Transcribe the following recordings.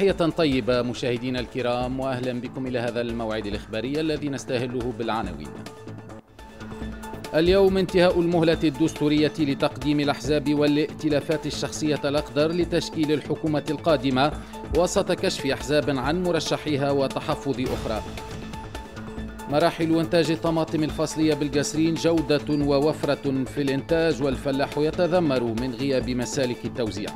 تحية طيبة مشاهدينا الكرام واهلا بكم الى هذا الموعد الاخباري الذي نستهله بالعناوين. اليوم انتهاء المهلة الدستورية لتقديم الأحزاب والائتلافات الشخصية الاقدر لتشكيل الحكومة القادمة وسط كشف أحزاب عن مرشحيها وتحفظ أخرى. مراحل إنتاج الطماطم الفصلية بالجسرين جودة ووفرة في الإنتاج والفلاح يتذمر من غياب مسالك التوزيع.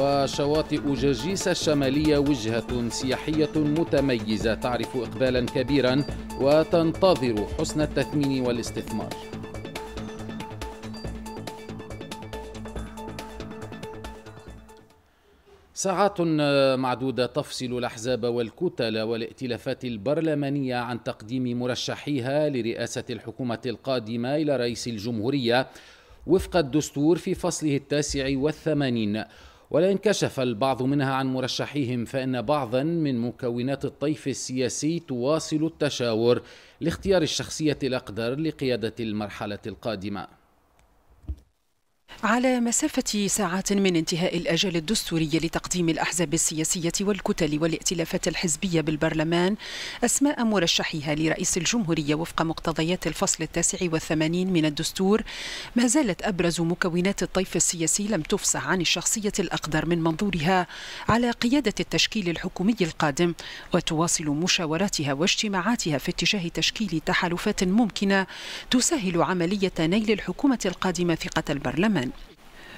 وشواطئ جرجيس الشمالية وجهة سياحية متميزة تعرف إقبالا كبيرا وتنتظر حسن التثمين والاستثمار ساعات معدودة تفصل الأحزاب والكتل والائتلافات البرلمانية عن تقديم مرشحيها لرئاسة الحكومة القادمة إلى رئيس الجمهورية وفق الدستور في فصله التاسع والثمانين ولئن كشف البعض منها عن مرشحيهم فإن بعضا من مكونات الطيف السياسي تواصل التشاور لاختيار الشخصية الأقدر لقيادة المرحلة القادمة على مسافة ساعات من انتهاء الأجل الدستوري لتقديم الأحزاب السياسية والكتل والائتلافات الحزبية بالبرلمان أسماء مرشحيها لرئيس الجمهورية وفق مقتضيات الفصل التاسع والثمانين من الدستور ما زالت أبرز مكونات الطيف السياسي لم تفصح عن الشخصية الأقدر من منظورها على قيادة التشكيل الحكومي القادم وتواصل مشاوراتها واجتماعاتها في اتجاه تشكيل تحالفات ممكنة تسهل عملية نيل الحكومة القادمة ثقة البرلمان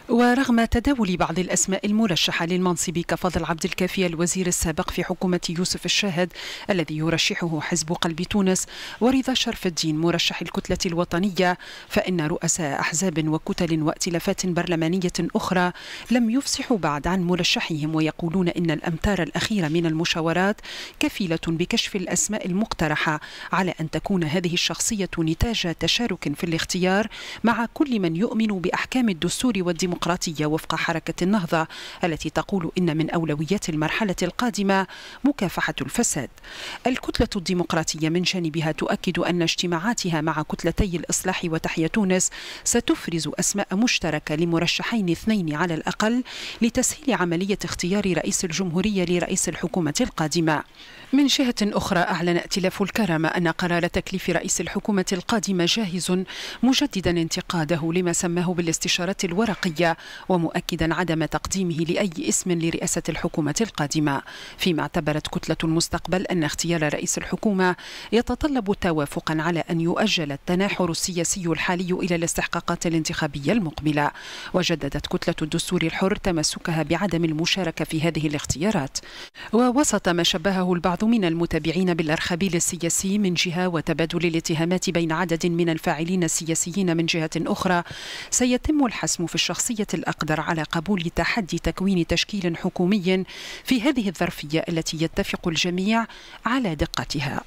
ورغم تداول بعض الأسماء المرشحة للمنصب كفضل عبد الكافي الوزير السابق في حكومة يوسف الشاهد الذي يرشحه حزب قلب تونس ورضا شرف الدين مرشح الكتلة الوطنية فإن رؤساء أحزاب وكتل وائتلافات برلمانية أخرى لم يفصحوا بعد عن مرشحهم ويقولون إن الأمتار الأخيرة من المشاورات كفيلة بكشف الأسماء المقترحة على أن تكون هذه الشخصية نتاج تشارك في الاختيار مع كل من يؤمن بأحكام الدستور والديمقراطية الديمقراطية وفق حركة النهضة التي تقول إن من أولويات المرحلة القادمة مكافحة الفساد الكتلة الديمقراطية من جانبها تؤكد أن اجتماعاتها مع كتلتي الإصلاح وتحية تونس ستفرز أسماء مشتركة لمرشحين اثنين على الأقل لتسهيل عملية اختيار رئيس الجمهورية لرئيس الحكومة القادمة من جهة أخرى أعلن ائتلاف الكرامة أن قرار تكليف رئيس الحكومة القادمة جاهز مجددا انتقاده لما سماه بالاستشارات الورقية السورية ومؤكدا عدم تقديمه لأي اسم لرئاسة الحكومة القادمة فيما اعتبرت كتلة المستقبل أن اختيار رئيس الحكومة يتطلب توافقا على أن يؤجل التناحر السياسي الحالي إلى الاستحقاقات الانتخابية المقبلة وجددت كتلة الدستور الحر تمسكها بعدم المشاركة في هذه الاختيارات ووسط ما شبهه البعض من المتابعين بالأرخبيل السياسي من جهة وتبادل الاتهامات بين عدد من الفاعلين السياسيين من جهة أخرى سيتم الحسم في الشخصية الشخصية الأقدر على قبول تحدي تكوين تشكيل حكومي في هذه الظرفية التي يتفق الجميع على دقتها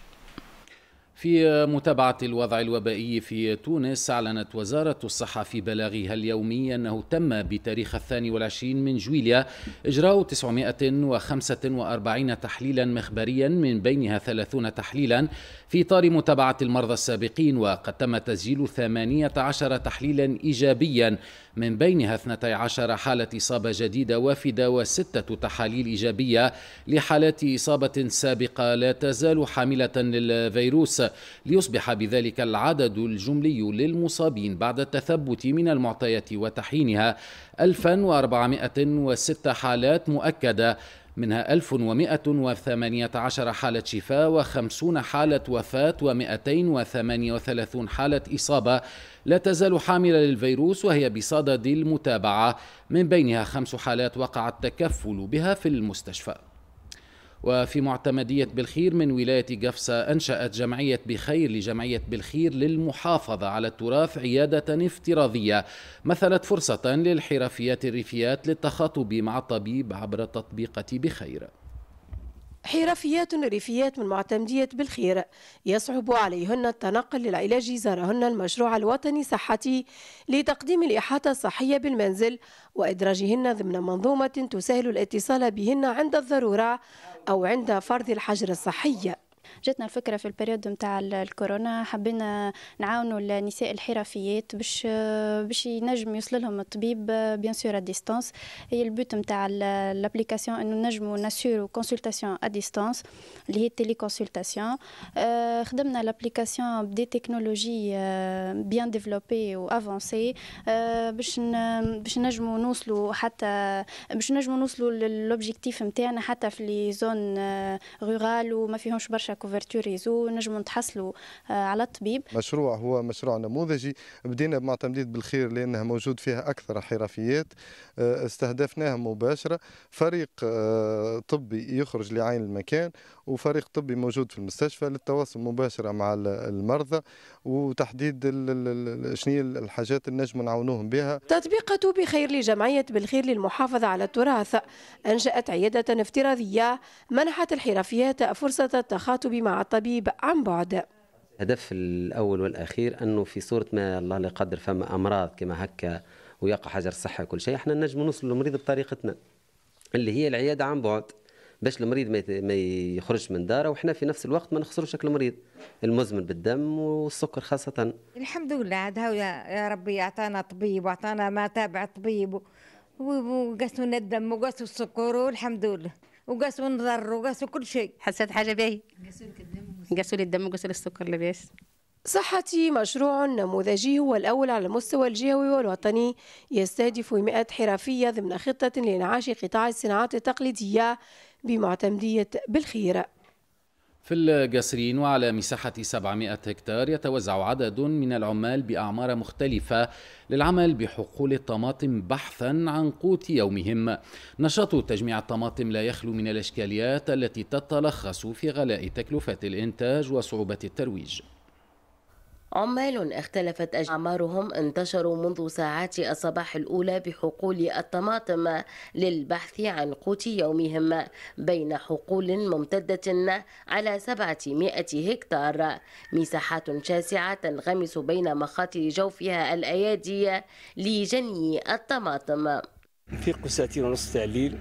في متابعة الوضع الوبائي في تونس أعلنت وزارة الصحة في بلاغها اليومي أنه تم بتاريخ الثاني والعشرين من جويليا إجراء 945 تحليلا مخبريا من بينها 30 تحليلا في إطار متابعة المرضى السابقين وقد تم تسجيل 18 تحليلا إيجابيا من بينها 12 حالة إصابة جديدة وافدة وستة تحاليل إيجابية لحالات إصابة سابقة لا تزال حاملة للفيروس ليصبح بذلك العدد الجملي للمصابين بعد التثبت من المعطيات وتحيينها 1406 حالات مؤكدة منها 1118 حالة شفاء و50 حالة وفاة و238 حالة إصابة لا تزال حاملة للفيروس وهي بصدد المتابعة من بينها خمس حالات وقع التكفل بها في المستشفى وفي معتمدية بالخير من ولاية قفصة أنشأت جمعية بخير لجمعية بالخير للمحافظة على التراث عيادة افتراضية مثلت فرصة للحرفيات الريفيات للتخاطب مع الطبيب عبر تطبيقة بخير حرفيات ريفيات من معتمدية بالخير يصعب عليهن التنقل للعلاج زارهن المشروع الوطني صحتي لتقديم الإحاطة الصحية بالمنزل وإدراجهن ضمن منظومة تسهل الاتصال بهن عند الضرورة أو عند فرض الحجر الصحي جاتنا الفكره في البريود نتاع الكورونا حبينا نعاونوا النساء الحرفيات باش باش ينجم يوصل لهم الطبيب بيان سور ا ديستانس هي البوت نتاع لابليكاسيون انه نجموا ناسيرو كونسلتاسيون ا ديستانس اللي هي تيلي كونسلتاسيون آه، خدمنا لابليكاسيون بدي تكنولوجي بيان ديفلوبي وافونسي باش باش نجموا نوصلوا حتى باش نجموا نوصلوا للوبجيكتيف نتاعنا حتى في لي زون رورال وما فيهمش برشا كوفر فيرتو ريزو نجموا نتحصلوا آه، على الطبيب مشروع هو مشروع نموذجي بدينا مع بالخير لانها موجود فيها اكثر حرفيات آه، استهدفناها مباشره فريق آه، طبي يخرج لعين المكان وفريق طبي موجود في المستشفى للتواصل مباشره مع المرضى وتحديد شنو الحاجات اللي نجم نعاونوهم بها تطبيقة بخير لجمعية بالخير للمحافظة على التراث أنشأت عيادة افتراضية منحت الحرفيات فرصة التخاطب مع الطبيب عن بعد الهدف الاول والاخير انه في صوره ما الله لا يقدر فما امراض كما هكا ويقع حجر صحه وكل شيء احنا نجم نوصل للمريض بطريقتنا اللي هي العياده عن بعد باش المريض ما يخرجش من داره وحنا في نفس الوقت ما نخسروش شكل المريض المزمن بالدم والسكر خاصه الحمد لله عاد يا ربي اعطانا طبيب واعطانا ما تابع طبيب وقاسوا الدم وقاسوا السكر والحمد لله وقاسوا النظر وقاسوا كل شيء حسيت حاجه باهي قاسوا لي الدم وقاسوا لي السكر لاباس صحتي مشروع نموذجي هو الأول على المستوى الجهوي والوطني يستهدف مئات حرفية ضمن خطة لإنعاش قطاع الصناعات التقليدية بمعتمدية بالخير في القصرين وعلى مساحة 700 هكتار يتوزع عدد من العمال بأعمار مختلفة للعمل بحقول الطماطم بحثا عن قوت يومهم نشاط تجميع الطماطم لا يخلو من الإشكاليات التي تتلخص في غلاء تكلفة الإنتاج وصعوبة الترويج عمال اختلفت أعمارهم انتشروا منذ ساعات الصباح الأولى بحقول الطماطم للبحث عن قوت يومهم بين حقول ممتدة على 700 هكتار مساحات شاسعة تنغمس بين مخاطر جوفها الأيادي لجني الطماطم في قساتين ونص تاع الليل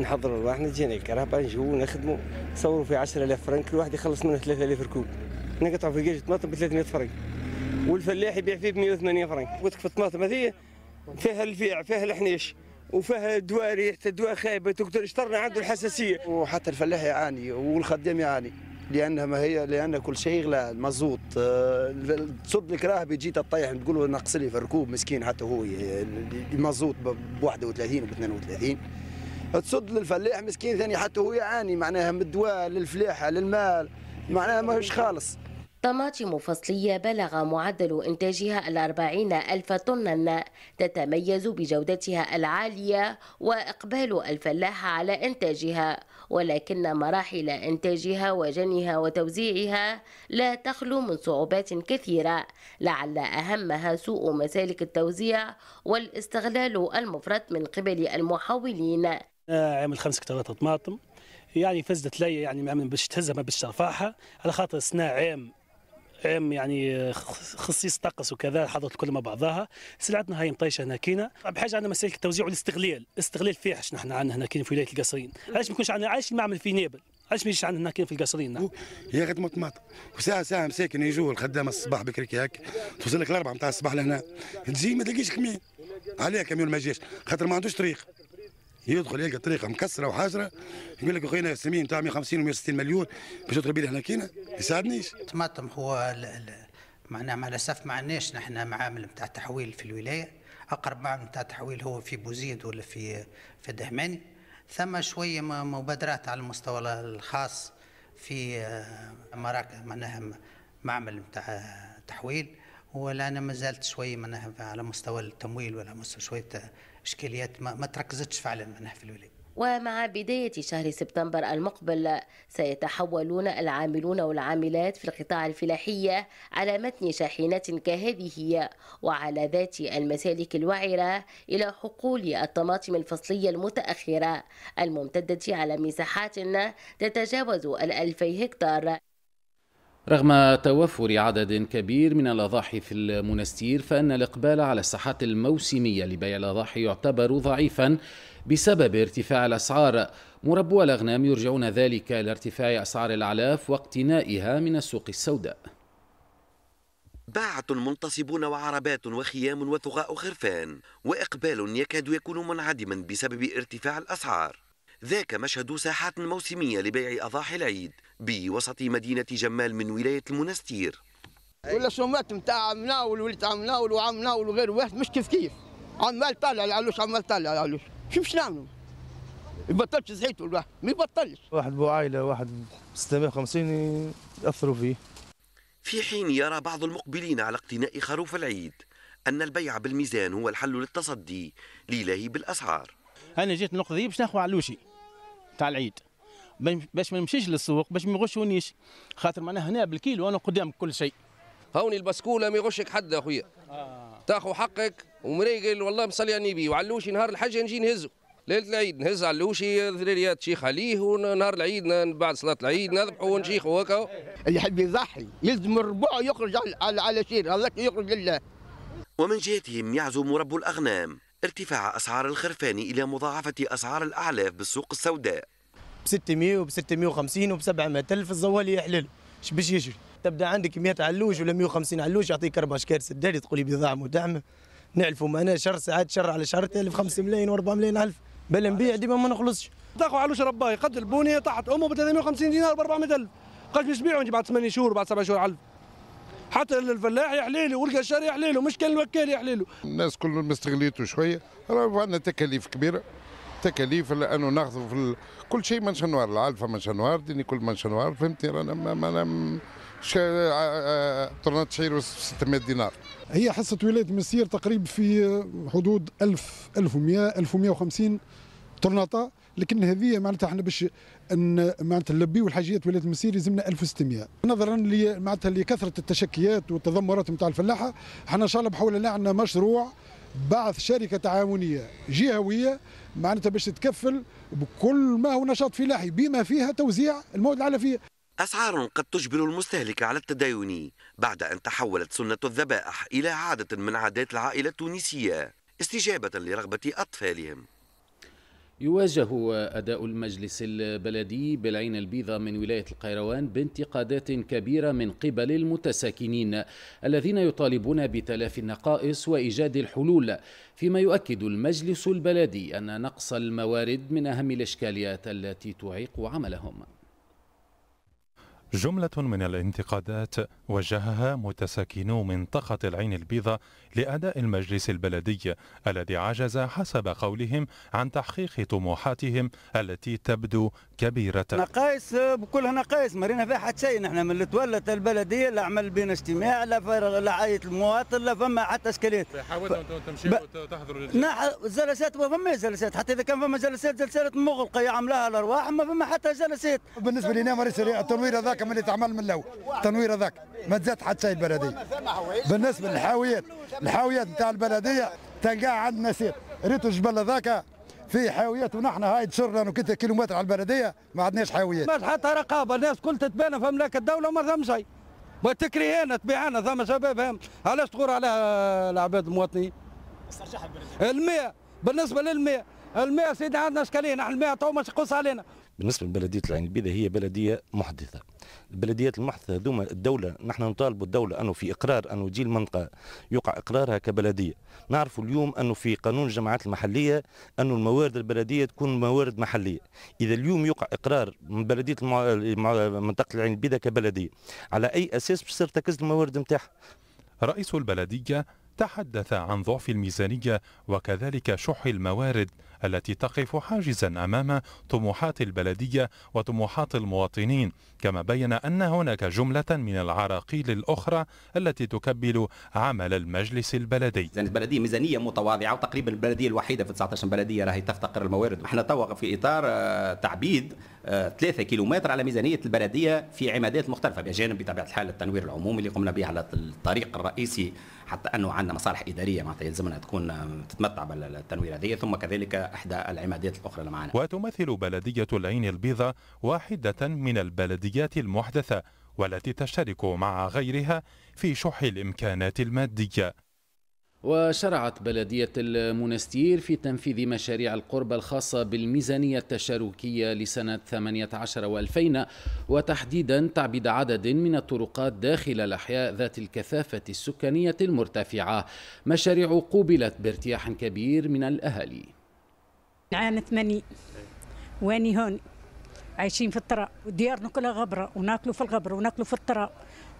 نحضر الواحد نجينا الكهرباء نجيو نخدموا تصوروا في 10000 فرنك الواحد يخلص منه 3000 ركوب انا في كيجي طماطم ب 300 فرنك والفلاح يبيع فيه ب 180 فرنك قلت لك الطماطم هذه فيها الفيع فيها الحنيش وفيها دواء ريحة دواء خايبه تقدر اشترنا عنده الحساسيه وحتى الفلاح يعاني والخدام يعاني لانها ما هي لان كل شيء غلى مزوط آه، تصب لك راه بيجي تطيح تقول له نقص لي في الركوب مسكين حتى هو المازوت ب 31 وب 32 تصد للفلاح مسكين ثاني حتى هو يعاني معناها من الدواء للفلاحه للمال معناها ماهوش خالص طماطم فصلية بلغ معدل إنتاجها الأربعين ألف طنا تتميز بجودتها العالية وإقبال الفلاح على إنتاجها ولكن مراحل إنتاجها وجنها وتوزيعها لا تخلو من صعوبات كثيرة لعل أهمها سوء مسالك التوزيع والاستغلال المفرط من قبل المحاولين عامل خمس كترات طماطم يعني فزت لي يعني ما باش تهزها ما باش ترفعها على خاطر سنة عام عام يعني خصيص طقس وكذا حضرت الكل مع بعضها سلعتنا هاي مطيشه هنا كينا بحاجه طيب، عندنا مسائل التوزيع والاستغلال الاستغلال فيها احنا نحن عندنا هنا كينا في ولايه القصرين علاش ما يكونش عندنا علاش المعمل في نابل علاش ما يجيش عندنا هنا كينا في القصرين نعم. هي خدمه طماطم وساعه ساعه مساكن يجوا الخدامه الصباح بكري هاك هكا توصل لك الاربعه نتاع الصباح لهنا تجي ما تلقيش كمين عليها كميون ما جاش خاطر ما عندوش طريق يدخل يلقى طريقه مكسره وحاجره يقول لك اخينا سمين نتاع 150 و160 مليون باش يدخل بيه هنا كينا يساعدنيش طماطم هو معناه مع الاسف ما عندناش نحن معامل نتاع تحويل في الولايه اقرب معامل نتاع تحويل هو في بوزيد ولا في في الدهماني ثم شويه مبادرات على المستوى الخاص في آه، مراكز معناها معمل نتاع تحويل ولا انا ما زالت شويه معناها على مستوى التمويل ولا مستوى شويه اشكاليات ما, ما تركزتش فعلا منها في الولايه ومع بداية شهر سبتمبر المقبل سيتحولون العاملون والعاملات في القطاع الفلاحي على متن شاحنات كهذه وعلى ذات المسالك الوعرة إلى حقول الطماطم الفصلية المتأخرة الممتدة على مساحات تتجاوز الألفي هكتار رغم توفر عدد كبير من الأضاحي في المنستير فإن الإقبال على الساحات الموسمية لبيع الأضاحي يعتبر ضعيفا بسبب ارتفاع الأسعار مربو الأغنام يرجعون ذلك إلى ارتفاع أسعار الأعلاف واقتنائها من السوق السوداء باعة منتصبون وعربات وخيام وثغاء خرفان وإقبال يكاد يكون منعدما بسبب ارتفاع الأسعار ذاك مشهد ساحات موسمية لبيع أضاحي العيد بوسط مدينة جمال من ولاية المنستير ولا السمات نتاع مناول ولد مناول وعم مناول وغير واحد مش كيف كيف عمال طالع العلوش عمال طالع العلوش شو باش نعملوا يبطلش زيته الواحد ما يبطلش واحد بعائله واحد 650 ياثروا فيه في حين يرى بعض المقبلين على اقتناء خروف العيد أن البيع بالميزان هو الحل للتصدي لله بالأسعار أنا جيت نقضي باش ناخذ علوشي تاع العيد باش ما نمشيش للسوق باش ما يغشونيش خاطر معناها هنا بالكيلو انا قدام كل شيء هوني البسكوله ما يغشك حد يا اخويا آه. تاخو حقك ومريقل والله مصلي على النبي وعلوشي نهار الحجه نجي نهزه ليله العيد نهز علوشي ذريات شيخ عليه ونهار العيد بعد صلاه العيد نذبحوا ونشيخوا هكا اللي يحب يضحي يلزم ربعه يخرج على على شير هذاك يخرج لله ومن جهتهم يعزم رب الاغنام ارتفاع اسعار الخرفان الى مضاعفه اسعار الاعلاف بالسوق السوداء ب 600 وب 650 وب الف الزوال يحلل اش باش يجري تبدا عندك 100 علوج ولا 150 علوج يعطيك اربع شكار سداري تقول لي بضاعه مدعمه نعرفوا معنا شهر ساعات شهر على شهر 5 ملايين و4 ملايين الف بلا نبيع ديما ما نخلصش تاخذ علوش رباي قد البونيه تحت امه ب 350 دينار ب 400 الف قاش باش نبيعوا انت بعد 8 شهور بعد 7 شهور علف حتى الفلاح يحليلو والقشار يحليلو مش كان الوكال يحليلو الناس كلهم مستغليتو شويه راه عندنا تكاليف كبيره التكاليف لانه ناخذوا في ال... كل شيء منشنوار العلفه منشنوار ديني كل منشنوار فهمتني رانا ما ما آه، آه، طرنا تشعير 600 دينار هي حصه ولايه مسير تقريبا في حدود 1000 1100 1150 طرناطه لكن هذه معناتها احنا باش ان معناتها نلبيو الحاجيات ولايه مسير يلزمنا 1600 نظرا معناتها لكثره التشكيات والتذمرات نتاع الفلاحه احنا ان شاء الله بحول الله عندنا مشروع بعث شركه تعاونيه جهويه معناتها باش تتكفل بكل ما هو نشاط فلاحي بما فيها توزيع المواد العلفيه. اسعار قد تجبر المستهلك على التدين بعد ان تحولت سنه الذبائح الى عاده من عادات العائله التونسيه استجابه لرغبه اطفالهم. يواجه أداء المجلس البلدي بالعين البيضاء من ولاية القيروان بانتقادات كبيرة من قبل المتساكنين الذين يطالبون بتلافي النقائص وإيجاد الحلول فيما يؤكد المجلس البلدي أن نقص الموارد من أهم الإشكاليات التي تعيق عملهم جملة من الانتقادات وجهها متساكنو منطقة العين البيضاء لأداء المجلس البلدي الذي عجز حسب قولهم عن تحقيق طموحاتهم التي تبدو كبيرة نقايس بكلها ما مرينا فيها حتى شيء نحن من اللي تولت البلدية لا عمل بين اجتماع لا فرغ لا عاية المواطن لا فما حتى اشكاليات طيب، حاولتوا تمشي ب... وتحضروا جلسات وفما جلسات حتى إذا كان فما جلسات جلسات مغلقة يعملها الأرواح ما فما حتى جلسات بالنسبة لنا مريس التنوير هذاك عملية عمل من الاول التنوير هذاك ما تزاد حتى شيء البلديه بالنسبه للحاويات الحاويات نتاع البلديه تلقاها عندنا سير ريتو الجبل هذاك في حاويات ونحن هاي تشرنا وكذا كيلومتر على البلديه ما عندناش حاويات ما حتى رقابه الناس كل تتبانى في املاك الدوله وما ثم شيء وتكري هنا تبيعنا ثم شباب هم علاش تغور على العباد المواطنين الماء بالنسبه للماء الماء سيدي عندنا اشكاليه نحن الماء تو مش يقص علينا بالنسبه لبلديه العين البيضاء هي بلديه محدثه البلديات المحدثه هذوما الدوله نحن نطالب الدوله انه في اقرار انه تجي المنطقه يوقع اقرارها كبلديه نعرفوا اليوم انه في قانون الجماعات المحليه انه الموارد البلديه تكون موارد محليه اذا اليوم يوقع اقرار من بلديه المع... منطقه العين البيضاء كبلديه على اي اساس باش ترتكز الموارد نتاعها رئيس البلديه تحدث عن ضعف الميزانيه وكذلك شح الموارد التي تقف حاجزا أمام طموحات البلدية وطموحات المواطنين كما بين أن هناك جملة من العراقيل الأخرى التي تكبل عمل المجلس البلدي يعني البلدية ميزانية متواضعة وتقريبا البلدية الوحيدة في 19 بلدية راهي تفتقر الموارد احنا توا في إطار آه، تعبيد 3 كيلومتر على ميزانيه البلديه في عمادات مختلفه بجانب بطبيعه الحال التنوير العمومي اللي قمنا به على الطريق الرئيسي حتى انه عندنا مصالح اداريه معناتها يلزمنا تكون آه، تتمتع بالتنوير هذه ثم كذلك احدى العمادات الاخرى اللي معنا. وتمثل بلديه العين البيضاء واحده من البلديات المحدثه والتي تشترك مع غيرها في شح الامكانات الماديه وشرعت بلدية المنستير في تنفيذ مشاريع القربة الخاصة بالميزانية التشاركية لسنة 18 و2000 وتحديدا تعبيد عدد من الطرقات داخل الأحياء ذات الكثافة السكانية المرتفعة مشاريع قوبلت بارتياح كبير من الأهالي عام 80 واني هون عايشين في التراب وديارنا كلها غبرة وناكلوا في الغبرة وناكلوا في التراب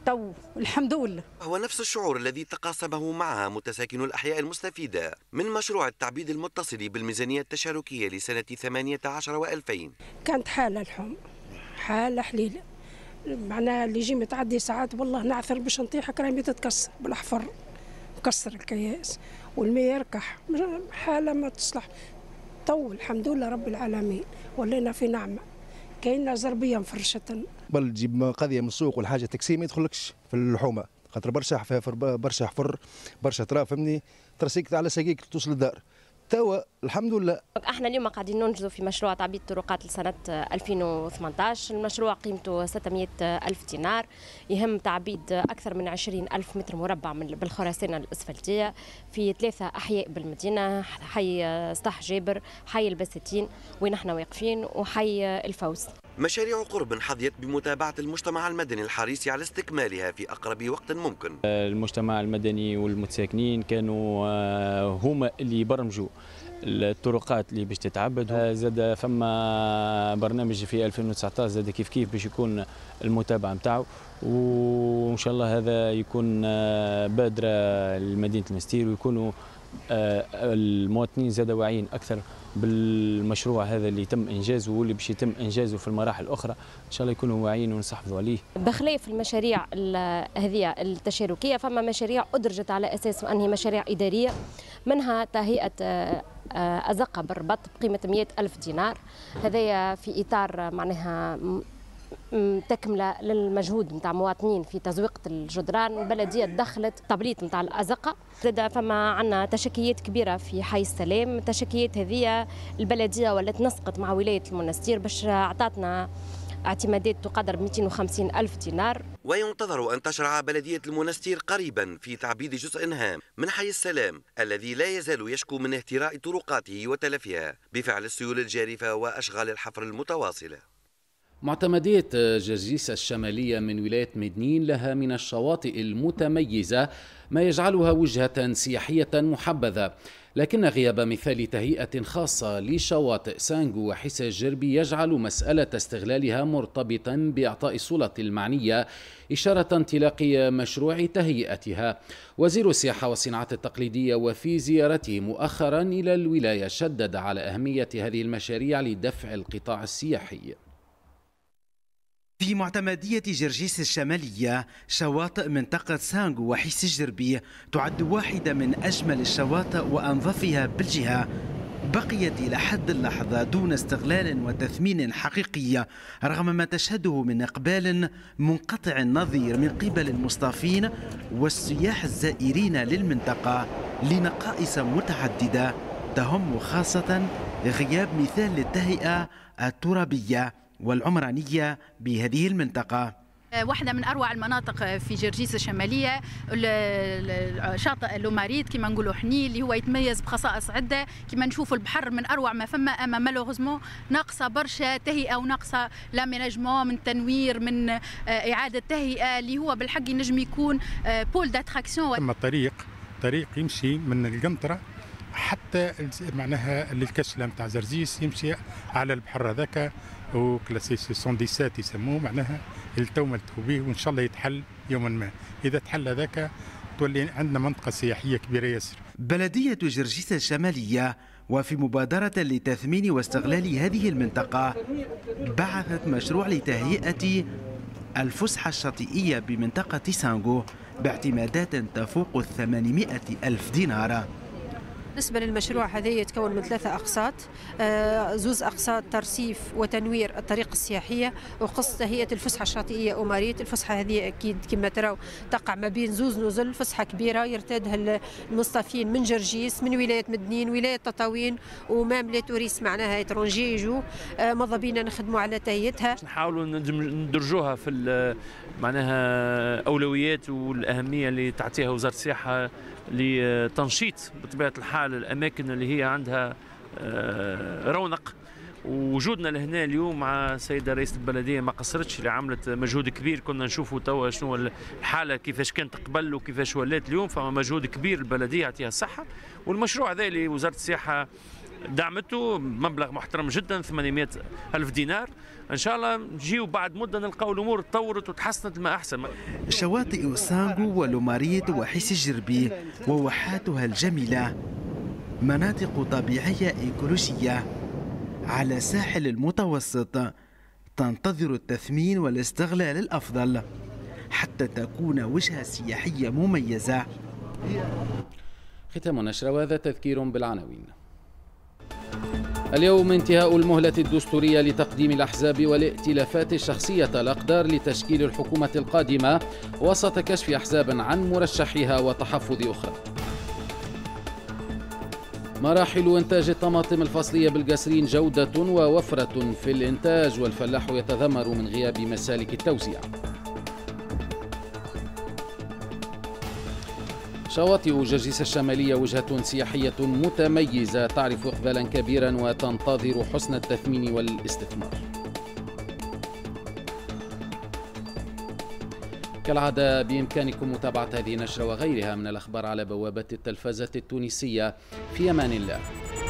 تو الحمد لله هو نفس الشعور الذي تقاسمه معها متساكن الأحياء المستفيدة من مشروع التعبيد المتصل بالميزانية التشاركية لسنة 18 و2000 كانت حالة الحوم حالة حليلة معناها اللي يجي متعدي ساعات والله نعثر باش نطيح كرامي تتكسر بالحفر مكسر الكياس والماء يركح حالة ما تصلح تو الحمد لله رب العالمين ولينا في نعمه كاين زربيه مفرشه بل تجيب قضيه من السوق ولا حاجه ما يدخلكش في اللحومه خاطر برشا حفافر برشا حفر برشا تراب فهمني ترسيك على ساقيك توصل للدار توا الحمد لله احنا اليوم قاعدين ننجزوا في مشروع تعبيد الطرقات لسنه 2018 المشروع قيمته 600 الف دينار يهم تعبيد اكثر من 20 الف متر مربع من بالخرسانه الاسفلتيه في ثلاثه احياء بالمدينه حي سطح جابر حي البساتين وين احنا واقفين وحي الفوز مشاريع قرب حظيت بمتابعة المجتمع المدني الحريص على استكمالها في أقرب وقت ممكن المجتمع المدني والمتساكنين كانوا آه، هما اللي يبرمجوا الطرقات اللي باش تتعبد زاد فما برنامج في 2019 زاد كيف كيف باش يكون المتابعه نتاعو وان شاء الله هذا يكون آه، بادره لمدينه المستير ويكونوا آه، المواطنين زاد واعيين اكثر بالمشروع هذا اللي تم انجازه واللي باش يتم انجازه في المراحل الاخرى ان شاء الله يكونوا واعيين ونصحفوا عليه بخلاف المشاريع هذه التشاركيه فما مشاريع ادرجت على اساس انها مشاريع اداريه منها تهيئه آه، ازقه بالربط بقيمه 100 الف دينار هذايا في اطار معناها تكمله للمجهود نتاع مواطنين في تزويقه الجدران البلديه دخلت تبليط نتاع الازقه زاد فما عندنا تشكيات كبيره في حي السلام التشكيات هذه البلديه ولات نسقط مع ولايه المنستير باش عطاتنا اعتمادات تقدر ب 250 ألف دينار وينتظر أن تشرع بلدية المنستير قريبا في تعبيد جزء هام من حي السلام الذي لا يزال يشكو من اهتراء طرقاته وتلفها بفعل السيول الجارفة وأشغال الحفر المتواصلة معتمدية جرجيس الشمالية من ولاية مدنين لها من الشواطئ المتميزة ما يجعلها وجهة سياحية محبذة لكن غياب مثال تهيئة خاصة لشواطئ سانجو وحس الجربي يجعل مسألة استغلالها مرتبطا بإعطاء السلطة المعنية إشارة انطلاق مشروع تهيئتها وزير السياحة والصناعات التقليدية وفي زيارته مؤخرا إلى الولاية شدد على أهمية هذه المشاريع لدفع القطاع السياحي في معتمدية جرجيس الشمالية شواطئ منطقة سانغ وحيس الجربي تعد واحدة من أجمل الشواطئ وأنظفها بالجهة بقيت إلى حد اللحظة دون استغلال وتثمين حقيقي رغم ما تشهده من إقبال منقطع النظير من قبل المصطافين والسياح الزائرين للمنطقة لنقائص متعددة تهم خاصة غياب مثال للتهيئة الترابية والعمرانية بهذه المنطقة آه، واحدة من أروع المناطق في جرجيس الشمالية شاطئ لوماريد كما نقولوا حني اللي هو يتميز بخصائص عدة كما نشوف البحر من أروع ما فما أما مالوغوزمون ناقصة برشا تهيئة وناقصة لا من تنوير من آه، إعادة تهيئة اللي هو بالحق ينجم يكون آه، بول داتراكسيون ثم الطريق طريق يمشي من القنطرة حتى معناها لام نتاع زرزيس يمشي على البحر هذاك وكلاسيسي 117 يسموه معناها التو ملتو به وان شاء الله يتحل يوما ما اذا تحل هذاك تولي عندنا منطقه سياحيه كبيره ياسر بلديه جرجيس الشماليه وفي مبادرة لتثمين واستغلال هذه المنطقة بعثت مشروع لتهيئة الفسحة الشاطئية بمنطقة سانغو باعتمادات تفوق 800 ألف دينار بالنسبة للمشروع هذا يتكون من ثلاثة أقساط آه، زوز أقساط ترسيف وتنوير الطريق السياحية وقص تهيئه الفسحة الشاطئية أمارية الفسحة هذه أكيد كما تراو تقع ما بين زوز نزل فسحة كبيرة يرتادها المصطفين من جرجيس من ولاية مدنين ولاية تطاوين ومام لي توريس معناها اترونجي يجوا آه، ماذا بينا نخدموا على تهيتها نحاولوا ندرجوها في معناها أولويات والأهمية اللي تعطيها وزارة السياحة لتنشيط بطبيعه الحال الاماكن اللي هي عندها آه، رونق وجودنا لهنا اليوم مع السيده رئيسه البلديه ما قصرتش اللي عملت مجهود كبير كنا نشوفوا توا شنو الحاله كيفاش كانت قبل وكيفاش ولات اليوم فما مجهود كبير البلديه يعطيها الصحه والمشروع هذا اللي وزاره السياحه دعمته مبلغ محترم جدا 800 ألف دينار ان شاء الله نجيو بعد مده نلقاو الامور تطورت وتحسنت ما احسن شواطئ سانغو ولوماريت وحيس الجربي وواحاتها الجميله مناطق طبيعيه ايكولوجيه على ساحل المتوسط تنتظر التثمين والاستغلال الافضل حتى تكون وجهه سياحيه مميزه ختام النشره وهذا تذكير بالعناوين اليوم انتهاء المهلة الدستورية لتقديم الأحزاب والائتلافات الشخصية الأقدار لتشكيل الحكومة القادمة وسط كشف أحزاب عن مرشحها وتحفظ أخرى مراحل إنتاج الطماطم الفصلية بالقسرين جودة ووفرة في الإنتاج والفلاح يتذمر من غياب مسالك التوزيع شواطئ جرجس الشمالية وجهة سياحية متميزة تعرف إقبالا كبيرا وتنتظر حسن التثمين والاستثمار كالعادة بإمكانكم متابعة هذه النشرة وغيرها من الأخبار على بوابة التلفزة التونسية في أمان الله